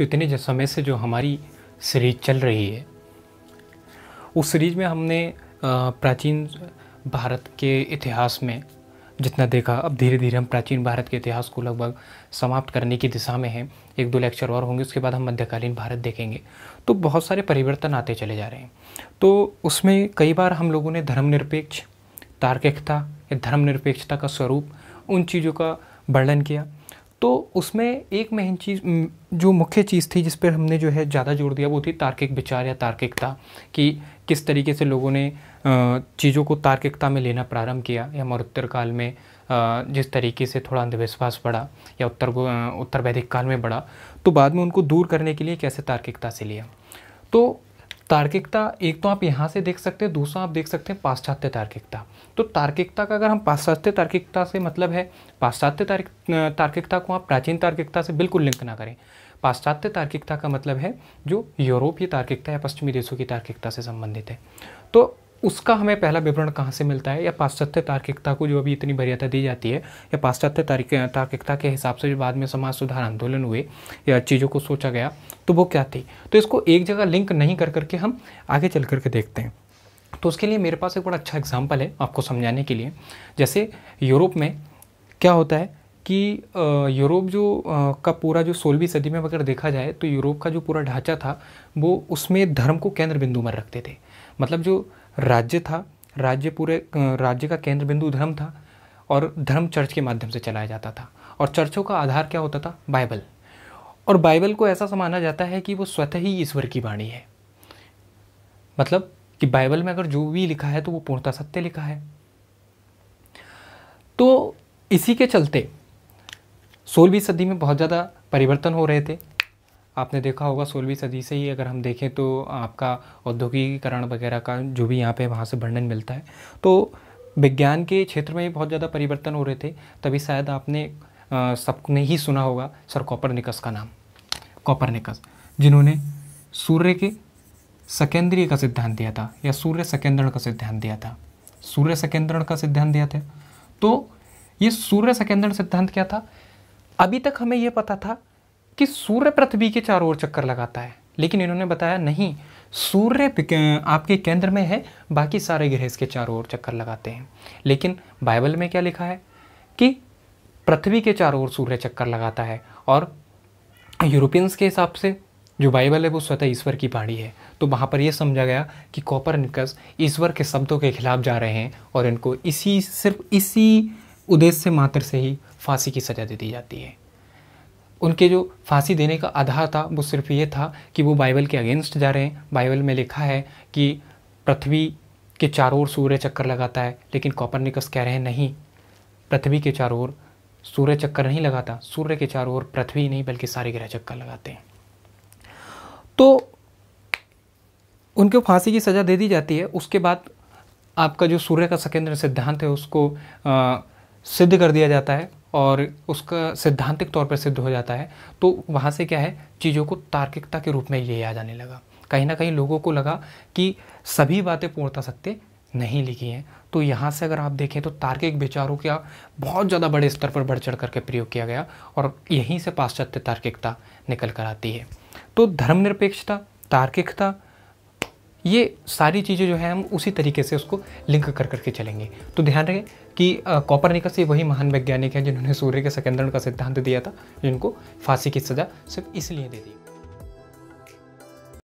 तो इतने समय से जो हमारी सीरीज चल रही है उस सीरीज में हमने प्राचीन भारत के इतिहास में जितना देखा अब धीरे धीरे हम प्राचीन भारत के इतिहास को लगभग समाप्त करने की दिशा में हैं एक दो लेक्चर और होंगे उसके बाद हम मध्यकालीन भारत देखेंगे तो बहुत सारे परिवर्तन आते चले जा रहे हैं तो उसमें कई बार हम लोगों ने धर्मनिरपेक्ष तार्किकता या धर्मनिरपेक्षता का स्वरूप उन चीज़ों का वर्णन किया तो उसमें एक मेन चीज़ जो मुख्य चीज़ थी जिस पर हमने जो है ज़्यादा जोर दिया वो थी तार्किक विचार या तार्किकता कि किस तरीके से लोगों ने चीज़ों को तार्किकता में लेना प्रारंभ किया या मरुत्तर काल में जिस तरीके से थोड़ा अंधविश्वास बढ़ा या उत्तर उत्तर वैदिक काल में बढ़ा तो बाद में उनको दूर करने के लिए कैसे तार्किकता से लिया तो तार्किकता एक तो आप यहाँ से देख सकते हैं दूसरा आप देख सकते हैं पाश्चात्य तार्किकता तो तार्किकता का अगर हम पाश्चात्य तार्किकता से मतलब है पाश्चात्य तार्क तार्किकता को आप प्राचीन तार्किकता से बिल्कुल लिंक ना करें पाश्चात्य तार्किकता का मतलब है जो यूरोपीय तार्किकता या पश्चिमी देशों की तार्किकता से संबंधित है तो उसका हमें पहला विवरण कहाँ से मिलता है या पाश्चात्य तार्किकता को जो अभी इतनी वरीयता दी जाती है या पाश्चात्य तार्किकता के हिसाब से जो बाद में समाज सुधार आंदोलन हुए या चीज़ों को सोचा गया तो वो क्या थी तो इसको एक जगह लिंक नहीं कर करके हम आगे चल करके देखते हैं तो उसके लिए मेरे पास एक बड़ा अच्छा एग्जाम्पल है आपको समझाने के लिए जैसे यूरोप में क्या होता है कि यूरोप जो का पूरा जो सोलहवीं सदी में अगर देखा जाए तो यूरोप का जो पूरा ढांचा था वो उसमें धर्म को केंद्र बिंदु में रखते थे मतलब जो राज्य था राज्य पूरे राज्य का केंद्र बिंदु धर्म था और धर्म चर्च के माध्यम से चलाया जाता था और चर्चों का आधार क्या होता था बाइबल और बाइबल को ऐसा समाना जाता है कि वो स्वतः ही ईश्वर की वाणी है मतलब कि बाइबल में अगर जो भी लिखा है तो वो पूर्णता सत्य लिखा है तो इसी के चलते सोलहवीं सदी में बहुत ज़्यादा परिवर्तन हो रहे थे आपने देखा होगा सोलहवीं सदी से ही अगर हम देखें तो आपका औद्योगिकीकरण वगैरह का जो भी यहाँ पे वहाँ से वर्णन मिलता है तो विज्ञान के क्षेत्र में बहुत ज़्यादा परिवर्तन हो रहे थे तभी शायद आपने सबने ही सुना होगा सर कॉपर निकस का नाम कॉपर निकस जिन्होंने सूर्य के सकेंद्रीय का सिद्धांत दिया था या सूर्य सकेंद्रण का सिद्धांत दिया था सूर्य सकेंद्रण का सिद्धांत दिया था तो ये सूर्य सकेंद्रण सिद्धांत क्या था अभी तक हमें यह पता था कि सूर्य पृथ्वी के चारों ओर चक्कर लगाता है लेकिन इन्होंने बताया नहीं सूर्य आपके केंद्र में है बाकी सारे ग्रह इसके चारों ओर चक्कर लगाते हैं लेकिन बाइबल में क्या लिखा है कि पृथ्वी के चारों ओर सूर्य चक्कर लगाता है और यूरोपियंस के हिसाब से जो बाइबल है वो स्वतः ईश्वर की पहाड़ी है तो वहाँ पर यह समझा गया कि कॉपर निकस ईश्वर के शब्दों के खिलाफ जा रहे हैं और इनको इसी सिर्फ इसी उद्देश्य मात्र से ही फांसी की सज़ा दे दी जाती है उनके जो फांसी देने का आधार था वो सिर्फ ये था कि वो बाइबल के अगेंस्ट जा रहे हैं बाइबल में लिखा है कि पृथ्वी के चारों ओर सूर्य चक्कर लगाता है लेकिन कॉपरनिकस कह रहे हैं नहीं पृथ्वी के चारों ओर सूर्य चक्कर नहीं लगाता सूर्य के चारों ओर पृथ्वी नहीं बल्कि सारे ग्रह चक्कर लगाते हैं तो उनको फांसी की सज़ा दे दी जाती है उसके बाद आपका जो सूर्य का सकेंद्र सिद्धांत है उसको आ, सिद्ध कर दिया जाता है और उसका सिद्धांतिक तौर पर सिद्ध हो जाता है तो वहाँ से क्या है चीज़ों को तार्किकता के रूप में ये आ जाने लगा कहीं ना कहीं लोगों को लगा कि सभी बातें पूर्णता सत्य नहीं लिखी हैं तो यहाँ से अगर आप देखें तो तार्किक विचारों का बहुत ज़्यादा बड़े स्तर पर बढ़ चढ़ करके प्रयोग किया गया और यहीं से पाश्चात्य तार्किकता निकल कर आती है तो धर्मनिरपेक्षता तार्किकता ये सारी चीज़ें जो है हम उसी तरीके से उसको लिंक कर करके चलेंगे तो ध्यान रहे कि कॉपर निकस ये वही महान वैज्ञानिक हैं जिन्होंने सूर्य के सकेंद्रण का सिद्धांत दिया था जिनको फांसी की सज़ा सिर्फ इसलिए दे दी